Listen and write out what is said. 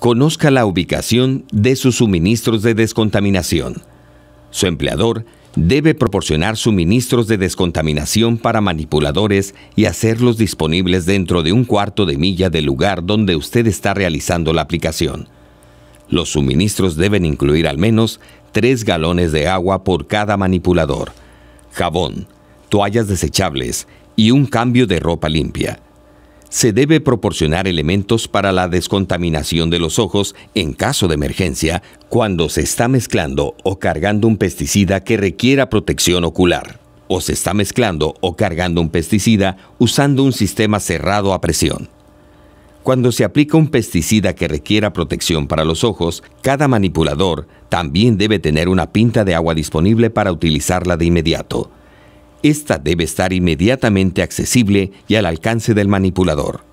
conozca la ubicación de sus suministros de descontaminación. Su empleador debe proporcionar suministros de descontaminación para manipuladores y hacerlos disponibles dentro de un cuarto de milla del lugar donde usted está realizando la aplicación. Los suministros deben incluir al menos tres galones de agua por cada manipulador, jabón, toallas desechables y un cambio de ropa limpia se debe proporcionar elementos para la descontaminación de los ojos en caso de emergencia cuando se está mezclando o cargando un pesticida que requiera protección ocular o se está mezclando o cargando un pesticida usando un sistema cerrado a presión. Cuando se aplica un pesticida que requiera protección para los ojos, cada manipulador también debe tener una pinta de agua disponible para utilizarla de inmediato esta debe estar inmediatamente accesible y al alcance del manipulador.